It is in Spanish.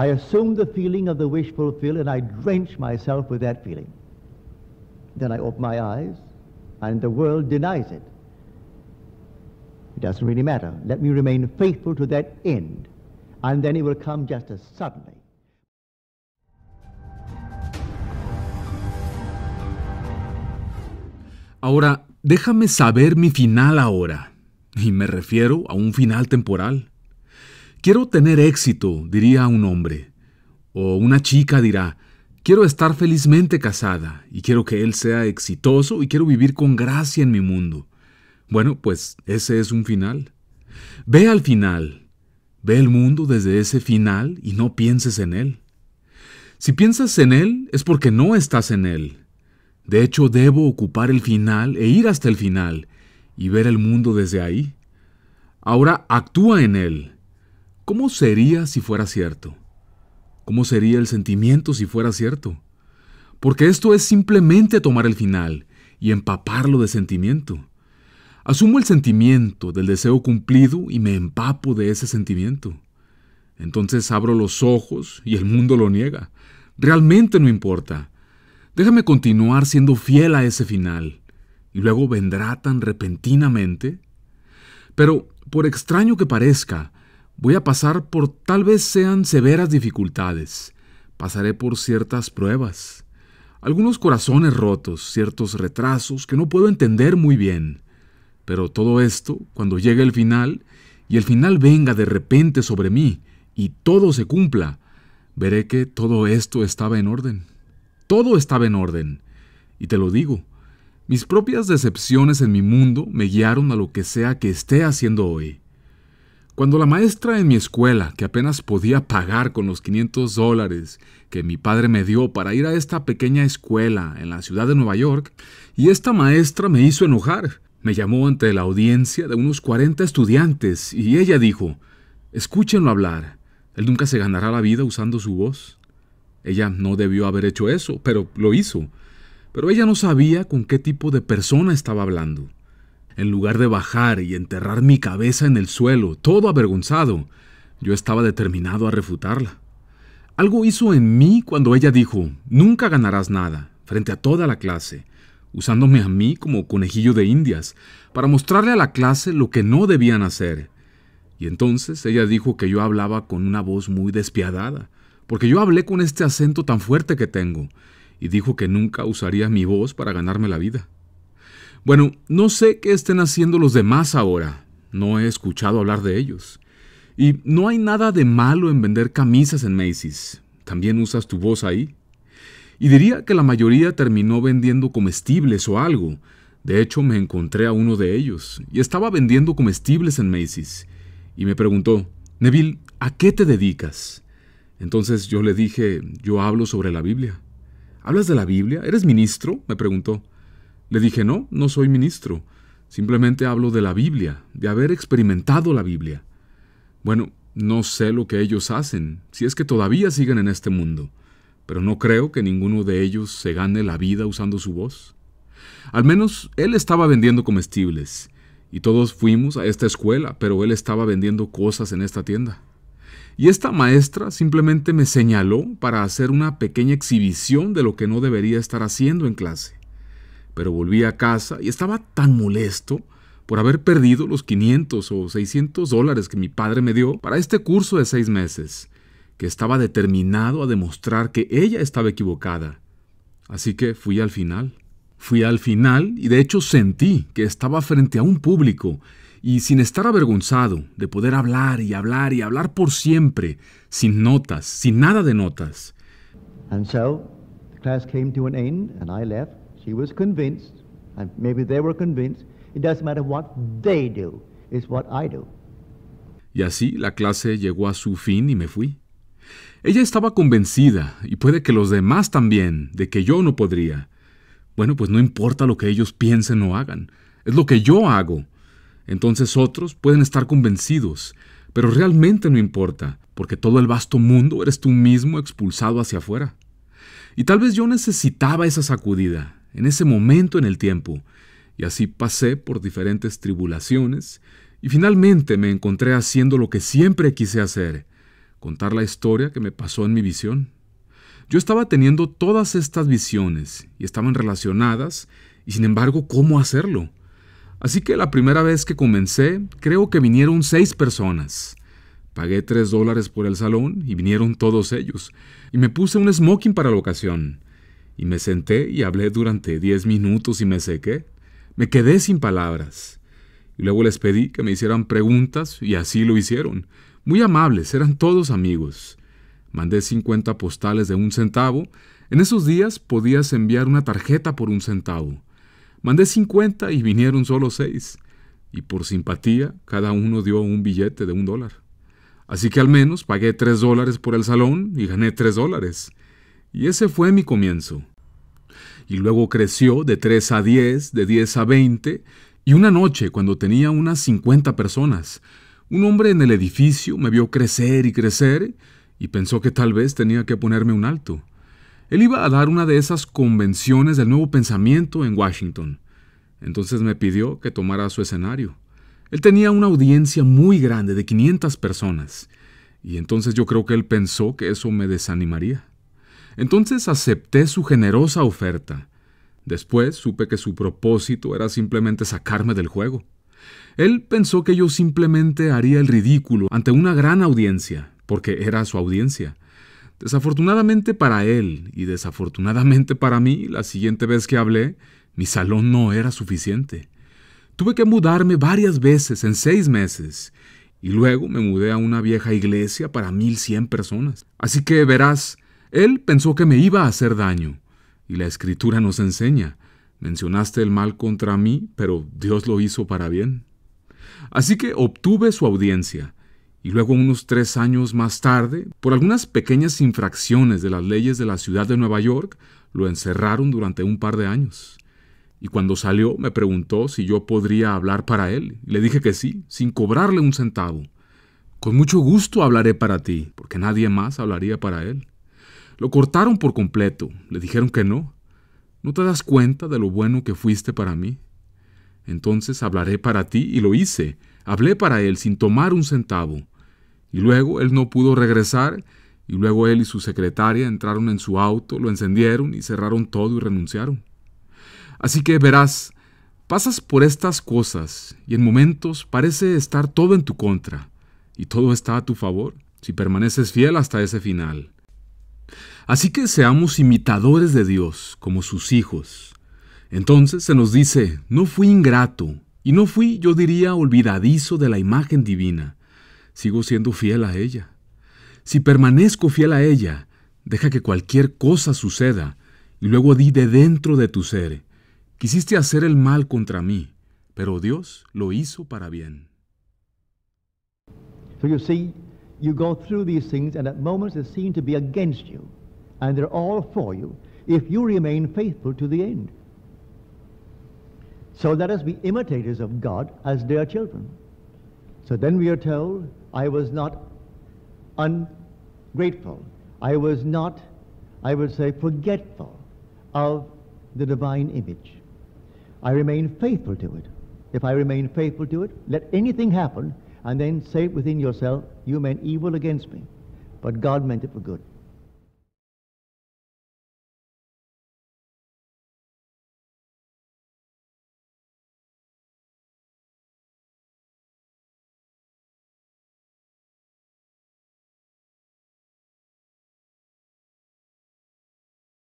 I assume the feeling of the wish fulfilled and I drench myself with that feeling. Then I open my eyes and the world denies it. It doesn't really matter. Let me remain faithful to that end and then it will come just as suddenly. Ahora, déjame saber mi final ahora. Y me refiero a un final temporal. Quiero tener éxito, diría un hombre. O una chica dirá, quiero estar felizmente casada y quiero que él sea exitoso y quiero vivir con gracia en mi mundo. Bueno, pues ese es un final. Ve al final. Ve el mundo desde ese final y no pienses en él. Si piensas en él es porque no estás en él. De hecho, debo ocupar el final e ir hasta el final y ver el mundo desde ahí. Ahora actúa en él. ¿Cómo sería si fuera cierto? ¿Cómo sería el sentimiento si fuera cierto? Porque esto es simplemente tomar el final y empaparlo de sentimiento. Asumo el sentimiento del deseo cumplido y me empapo de ese sentimiento. Entonces abro los ojos y el mundo lo niega. Realmente no importa. Déjame continuar siendo fiel a ese final. Y luego vendrá tan repentinamente. Pero, por extraño que parezca, Voy a pasar por tal vez sean severas dificultades, pasaré por ciertas pruebas, algunos corazones rotos, ciertos retrasos que no puedo entender muy bien. Pero todo esto, cuando llegue el final, y el final venga de repente sobre mí, y todo se cumpla, veré que todo esto estaba en orden. Todo estaba en orden. Y te lo digo, mis propias decepciones en mi mundo me guiaron a lo que sea que esté haciendo hoy. Cuando la maestra en mi escuela, que apenas podía pagar con los 500 dólares que mi padre me dio para ir a esta pequeña escuela en la ciudad de Nueva York, y esta maestra me hizo enojar, me llamó ante la audiencia de unos 40 estudiantes y ella dijo, escúchenlo hablar, él nunca se ganará la vida usando su voz. Ella no debió haber hecho eso, pero lo hizo. Pero ella no sabía con qué tipo de persona estaba hablando. En lugar de bajar y enterrar mi cabeza en el suelo, todo avergonzado, yo estaba determinado a refutarla. Algo hizo en mí cuando ella dijo, nunca ganarás nada, frente a toda la clase, usándome a mí como conejillo de indias, para mostrarle a la clase lo que no debían hacer. Y entonces ella dijo que yo hablaba con una voz muy despiadada, porque yo hablé con este acento tan fuerte que tengo, y dijo que nunca usaría mi voz para ganarme la vida. Bueno, no sé qué estén haciendo los demás ahora. No he escuchado hablar de ellos. Y no hay nada de malo en vender camisas en Macy's. También usas tu voz ahí. Y diría que la mayoría terminó vendiendo comestibles o algo. De hecho, me encontré a uno de ellos y estaba vendiendo comestibles en Macy's. Y me preguntó, Neville, ¿a qué te dedicas? Entonces yo le dije, yo hablo sobre la Biblia. ¿Hablas de la Biblia? ¿Eres ministro? me preguntó. Le dije, no, no soy ministro, simplemente hablo de la Biblia, de haber experimentado la Biblia. Bueno, no sé lo que ellos hacen, si es que todavía siguen en este mundo, pero no creo que ninguno de ellos se gane la vida usando su voz. Al menos él estaba vendiendo comestibles, y todos fuimos a esta escuela, pero él estaba vendiendo cosas en esta tienda. Y esta maestra simplemente me señaló para hacer una pequeña exhibición de lo que no debería estar haciendo en clase pero volví a casa y estaba tan molesto por haber perdido los 500 o 600 dólares que mi padre me dio para este curso de seis meses, que estaba determinado a demostrar que ella estaba equivocada. Así que fui al final. Fui al final y de hecho sentí que estaba frente a un público y sin estar avergonzado de poder hablar y hablar y hablar por siempre, sin notas, sin nada de notas. And the class came to an end and I left. She was convinced, and maybe they were convinced, it doesn't matter what they do, what I do. Y así la clase llegó a su fin y me fui. Ella estaba convencida, y puede que los demás también, de que yo no podría. Bueno, pues no importa lo que ellos piensen o hagan, es lo que yo hago. Entonces otros pueden estar convencidos, pero realmente no importa, porque todo el vasto mundo eres tú mismo expulsado hacia afuera. Y tal vez yo necesitaba esa sacudida, en ese momento en el tiempo, y así pasé por diferentes tribulaciones, y finalmente me encontré haciendo lo que siempre quise hacer, contar la historia que me pasó en mi visión. Yo estaba teniendo todas estas visiones, y estaban relacionadas, y sin embargo, ¿cómo hacerlo? Así que la primera vez que comencé, creo que vinieron seis personas. Pagué tres dólares por el salón y vinieron todos ellos. Y me puse un smoking para la ocasión. Y me senté y hablé durante diez minutos y me sequé. Me quedé sin palabras. Y luego les pedí que me hicieran preguntas y así lo hicieron. Muy amables, eran todos amigos. Mandé 50 postales de un centavo. En esos días podías enviar una tarjeta por un centavo. Mandé 50 y vinieron solo seis. Y por simpatía, cada uno dio un billete de un dólar. Así que al menos pagué tres dólares por el salón y gané tres dólares. Y ese fue mi comienzo y luego creció de 3 a 10, de 10 a 20, y una noche, cuando tenía unas 50 personas, un hombre en el edificio me vio crecer y crecer y pensó que tal vez tenía que ponerme un alto. Él iba a dar una de esas convenciones del nuevo pensamiento en Washington. Entonces me pidió que tomara su escenario. Él tenía una audiencia muy grande de 500 personas, y entonces yo creo que él pensó que eso me desanimaría. Entonces acepté su generosa oferta. Después supe que su propósito era simplemente sacarme del juego. Él pensó que yo simplemente haría el ridículo ante una gran audiencia, porque era su audiencia. Desafortunadamente para él y desafortunadamente para mí, la siguiente vez que hablé, mi salón no era suficiente. Tuve que mudarme varias veces en seis meses y luego me mudé a una vieja iglesia para 1100 personas. Así que verás, él pensó que me iba a hacer daño. Y la escritura nos enseña, mencionaste el mal contra mí, pero Dios lo hizo para bien. Así que obtuve su audiencia, y luego unos tres años más tarde, por algunas pequeñas infracciones de las leyes de la ciudad de Nueva York, lo encerraron durante un par de años. Y cuando salió me preguntó si yo podría hablar para él, le dije que sí, sin cobrarle un centavo. Con mucho gusto hablaré para ti, porque nadie más hablaría para él. Lo cortaron por completo. Le dijeron que no. ¿No te das cuenta de lo bueno que fuiste para mí? Entonces hablaré para ti y lo hice. Hablé para él sin tomar un centavo. Y luego él no pudo regresar y luego él y su secretaria entraron en su auto, lo encendieron y cerraron todo y renunciaron. Así que verás, pasas por estas cosas y en momentos parece estar todo en tu contra y todo está a tu favor si permaneces fiel hasta ese final. Así que seamos imitadores de Dios como sus hijos. Entonces se nos dice, no fui ingrato, y no fui, yo diría, olvidadizo de la imagen divina. Sigo siendo fiel a ella. Si permanezco fiel a ella, deja que cualquier cosa suceda, y luego di de dentro de tu ser, quisiste hacer el mal contra mí, pero Dios lo hizo para bien. So you see, you go through these things, and at moments it seem to be against you. and they're all for you if you remain faithful to the end. So let us be imitators of God as dear children. So then we are told, I was not ungrateful. I was not, I would say, forgetful of the divine image. I remain faithful to it. If I remain faithful to it, let anything happen, and then say within yourself, you meant evil against me, but God meant it for good.